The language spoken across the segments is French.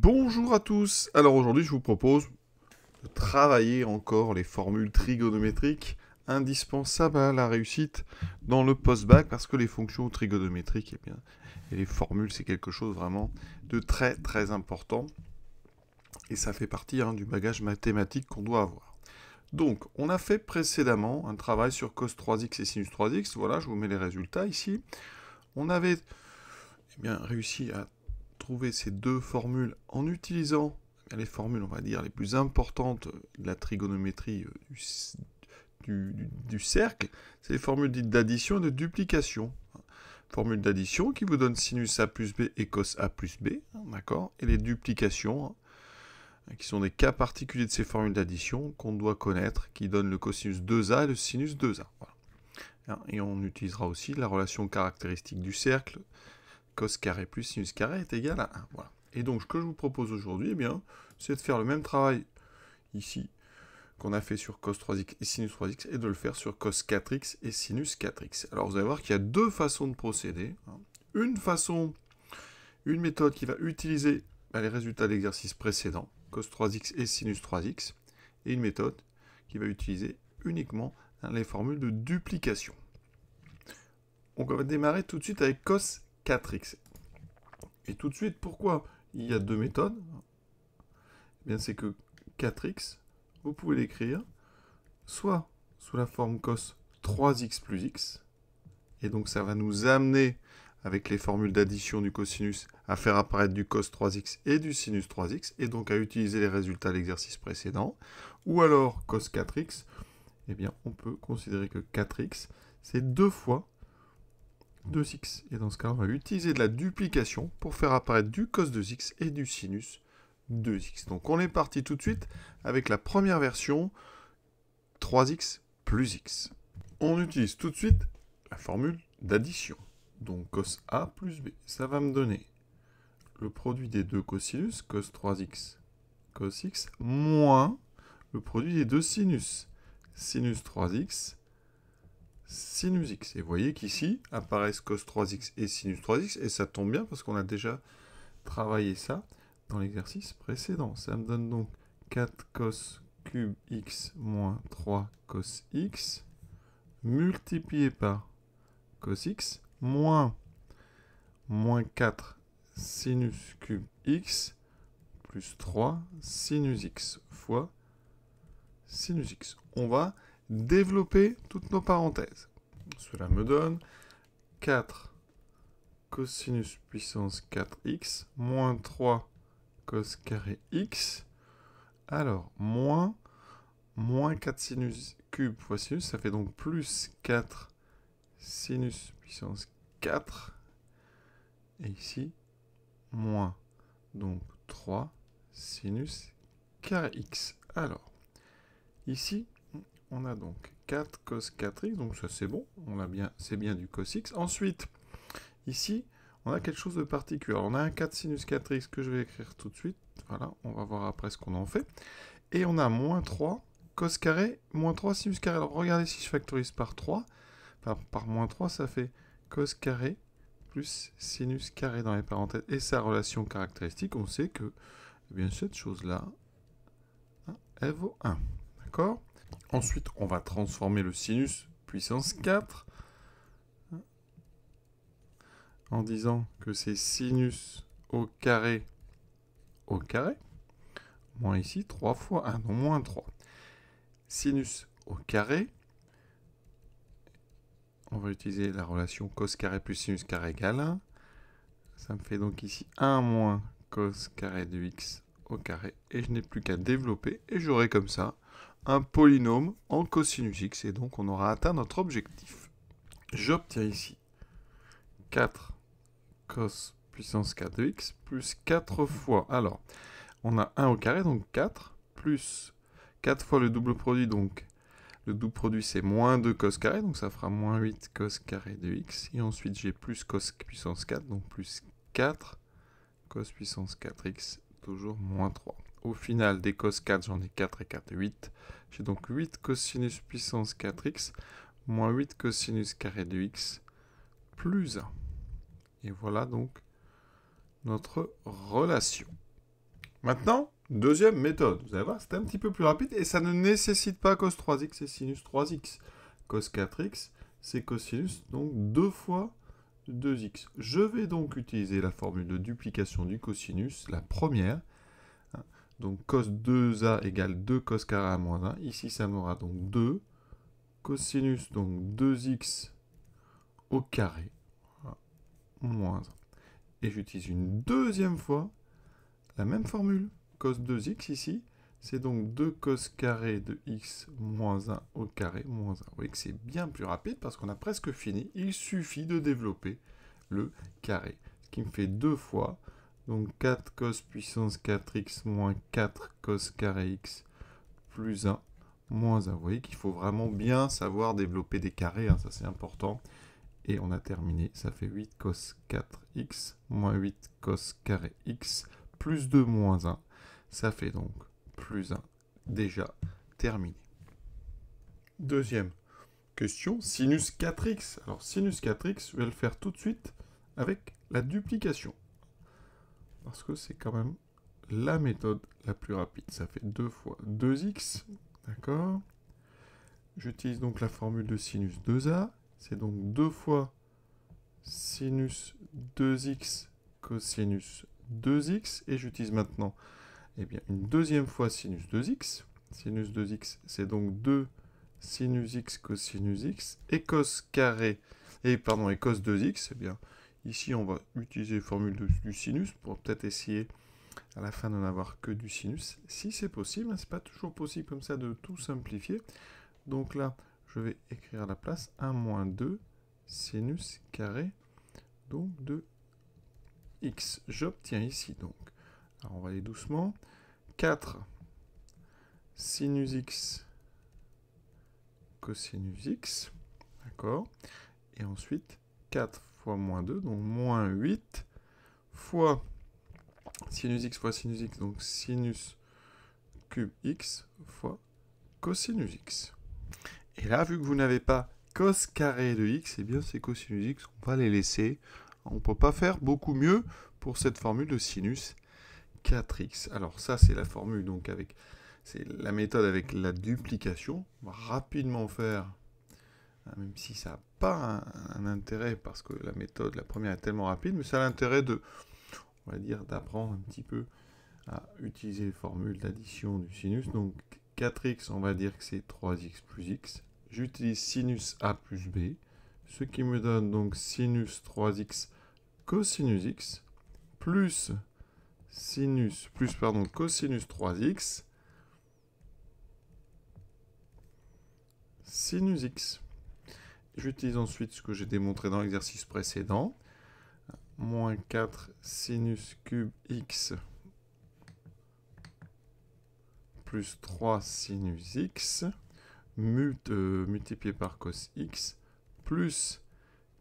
Bonjour à tous Alors aujourd'hui je vous propose de travailler encore les formules trigonométriques indispensables à la réussite dans le post-bac parce que les fonctions trigonométriques eh bien, et les formules c'est quelque chose vraiment de très très important et ça fait partie hein, du bagage mathématique qu'on doit avoir. Donc on a fait précédemment un travail sur cos 3x et sinus 3x, voilà je vous mets les résultats ici. On avait eh bien, réussi à trouver ces deux formules en utilisant les formules, on va dire, les plus importantes de la trigonométrie euh, du, cercle, c'est les formules dites d'addition et de duplication. Formule d'addition qui vous donne sinus A plus B et cos A plus B, hein, d'accord Et les duplications, hein, qui sont des cas particuliers de ces formules d'addition qu'on doit connaître, qui donnent le cosinus 2A et le sinus 2A. Hein, et on utilisera aussi la relation caractéristique du cercle, cos carré plus sinus carré est égal à 1. Voilà. Et donc, ce que je vous propose aujourd'hui, eh bien, c'est de faire le même travail ici qu'on a fait sur cos 3x et sinus 3x, et de le faire sur cos 4x et sinus 4x. Alors, vous allez voir qu'il y a deux façons de procéder. Hein. Une façon, une méthode qui va utiliser bah, les résultats de l'exercice précédent, cos 3x et sinus 3x, et une méthode qui va utiliser uniquement hein, les formules de duplication. Donc on va démarrer tout de suite avec cos 4x. Et tout de suite, pourquoi il y a deux méthodes eh bien, c'est que 4x, vous pouvez l'écrire soit sous la forme cos 3x plus x, et donc ça va nous amener, avec les formules d'addition du cosinus, à faire apparaître du cos 3x et du sinus 3x, et donc à utiliser les résultats de l'exercice précédent, ou alors cos 4x, et eh bien on peut considérer que 4x, c'est deux fois 2x. Et dans ce cas, on va utiliser de la duplication pour faire apparaître du cos 2x et du sinus 2x. Donc on est parti tout de suite avec la première version 3x plus x. On utilise tout de suite la formule d'addition. Donc cos A plus B, ça va me donner le produit des deux cosinus, cos 3x, cos x, moins le produit des deux sinus, sinus 3x, sinus x. Et vous voyez qu'ici apparaissent cos 3x et sinus 3x, et ça tombe bien parce qu'on a déjà travaillé ça dans l'exercice précédent. Ça me donne donc 4 cos cube x moins 3 cos x multiplié par cos x moins moins 4 sinus cube x plus 3 sinus x fois sinus x. On va développer toutes nos parenthèses. Cela me donne 4 cosinus puissance 4x moins 3 cos carré x. Alors, moins, moins 4 sinus cube fois sinus, ça fait donc plus 4 sinus puissance 4. Et ici, moins. Donc 3 sinus carré x. Alors, ici, on a donc 4 cos 4x, donc ça c'est bon, on a bien, c'est bien du cos x. Ensuite, ici, on a quelque chose de particulier. on a un 4 sinus 4x que je vais écrire tout de suite. Voilà, on va voir après ce qu'on en fait. Et on a moins 3 cos carré, moins 3 sinus carré. Alors regardez si je factorise par 3, par, moins 3, ça fait cos carré plus sinus carré dans les parenthèses. Et sa relation caractéristique, on sait que eh bien, cette chose-là, hein, elle vaut 1. D'accord Ensuite, on va transformer le sinus puissance 4 en disant que c'est sinus au carré au carré, moins ici 3 fois 1, ah non moins 3. Sinus au carré, on va utiliser la relation cos carré plus sinus carré égale 1. Ça me fait donc ici 1 moins cos carré de x au carré, et je n'ai plus qu'à développer, et j'aurai comme ça un polynôme en cosinus x, et donc on aura atteint notre objectif. J'obtiens ici 4 cos puissance 4 de x plus 4 fois. Alors, on a 1 au carré, donc 4, plus 4 fois le double produit, donc le double produit c'est moins 2 cos carré, donc ça fera moins 8 cos carré de x. Et ensuite j'ai plus cos puissance 4, donc plus 4 cos puissance 4x, toujours moins 3. Au final, des cos 4, j'en ai 4 et 4, 8. J'ai donc 8 cosinus puissance 4x moins 8 cosinus carré de x plus 1. Et voilà donc notre relation. Maintenant, deuxième méthode. Vous allez voir, c'est un petit peu plus rapide et ça ne nécessite pas cos 3x et sinus 3x. Cos 4x, c'est cosinus donc 2 fois 2x. Je vais donc utiliser la formule de duplication du cosinus, la première, donc cos 2a égale 2 cos carré à moins 1. Ici, ça m'aura donc 2 cosinus, donc 2x au carré, moins 1. Et j'utilise une deuxième fois la même formule. Cos 2x ici, c'est donc 2 cos carré de x moins 1 au carré moins 1. Vous voyez que c'est bien plus rapide parce qu'on a presque fini. Il suffit de développer le carré. Ce qui me fait 2 fois donc 4 cos puissance 4x moins 4 cos carré x plus 1 moins 1. Vous voyez qu'il faut vraiment bien savoir développer des carrés, hein, ça c'est important. Et on a terminé, ça fait 8 cos 4x moins 8 cos carré x plus 2 moins 1. Ça fait donc plus 1 déjà terminé. Deuxième question, sinus 4x. Alors sinus 4x, je vais le faire tout de suite avec la duplication parce que c'est quand même la méthode la plus rapide. Ça fait 2 fois 2x, d'accord J'utilise donc la formule de sinus 2a, c'est donc 2 fois sinus 2x cosinus 2x, et j'utilise maintenant eh bien, une deuxième fois sinus 2x. Sinus 2x, c'est donc 2 sinus x cosinus x, et cos carré, et pardon, et cos 2x, eh bien, Ici, on va utiliser la formule du sinus pour peut-être essayer à la fin d'en avoir que du sinus, si c'est possible. c'est pas toujours possible comme ça de tout simplifier. Donc là, je vais écrire à la place 1 moins 2 sinus carré donc de x. J'obtiens ici donc, alors on va aller doucement, 4 sinus x cosinus x, d'accord, et ensuite 4 fois moins 2, donc moins 8, fois sinus x fois sinus x, donc sinus cube x fois cosinus x. Et là, vu que vous n'avez pas cos carré de x, et eh bien c'est cosinus x on va les laisser. On ne peut pas faire beaucoup mieux pour cette formule de sinus 4x. Alors ça, c'est la formule, donc avec c'est la méthode avec la duplication. On va rapidement faire, hein, même si ça a pas un, intérêt parce que la méthode, la première est tellement rapide, mais ça a l'intérêt de, on va dire, d'apprendre un petit peu à utiliser les formules d'addition du sinus. Donc 4x, on va dire que c'est 3x plus x. J'utilise sinus a plus b, ce qui me donne donc sinus 3x cosinus x plus sinus plus pardon cosinus 3x sinus x. J'utilise ensuite ce que j'ai démontré dans l'exercice précédent. Moins 4 sinus cube x plus 3 sinus x euh, multiplié par cos x plus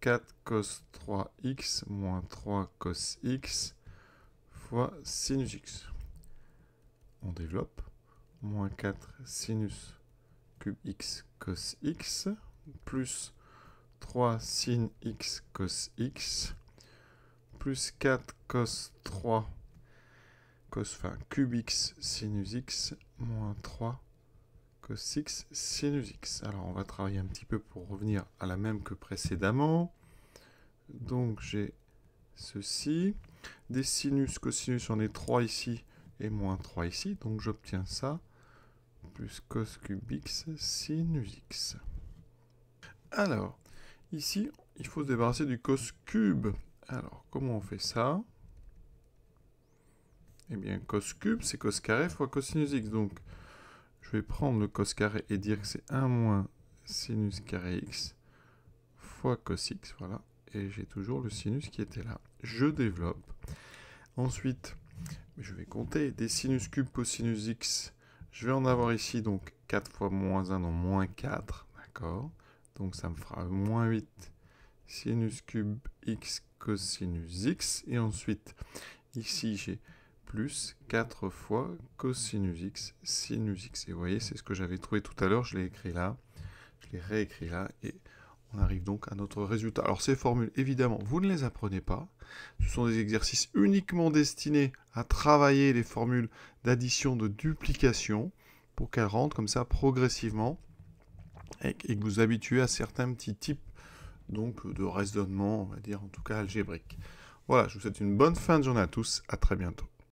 4 cos 3x moins 3 cos x fois sinus x. On développe. Moins 4 sinus cube x cos x plus 3 sin x cos x plus 4 cos 3 cos enfin cube x sinus x moins 3 cos x sinus x. Alors on va travailler un petit peu pour revenir à la même que précédemment. Donc j'ai ceci. Des sinus, cosinus, on est 3 ici et moins 3 ici. Donc j'obtiens ça. Plus cos cube x sinus x. Alors, ici, il faut se débarrasser du cos cube. Alors, comment on fait ça Eh bien, cos cube, c'est cos carré fois cosinus x. Donc, je vais prendre le cos carré et dire que c'est 1 moins sinus carré x fois cos x, voilà. Et j'ai toujours le sinus qui était là. Je développe. Ensuite, je vais compter des sinus cubes sinus x. Je vais en avoir ici, donc 4 fois moins 1, donc moins 4, d'accord donc ça me fera moins 8 sinus cube x cosinus x. Et ensuite, ici, j'ai plus 4 fois cosinus x sinus x. Et vous voyez, c'est ce que j'avais trouvé tout à l'heure. Je l'ai écrit là. Je l'ai réécrit là. Et on arrive donc à notre résultat. Alors ces formules, évidemment, vous ne les apprenez pas. Ce sont des exercices uniquement destinés à travailler les formules d'addition, de duplication, pour qu'elles rentrent comme ça progressivement et, que vous habituez à certains petits types donc euh, de raisonnement, on va dire en tout cas algébrique. Voilà, je vous souhaite une bonne fin de journée à tous, à très bientôt.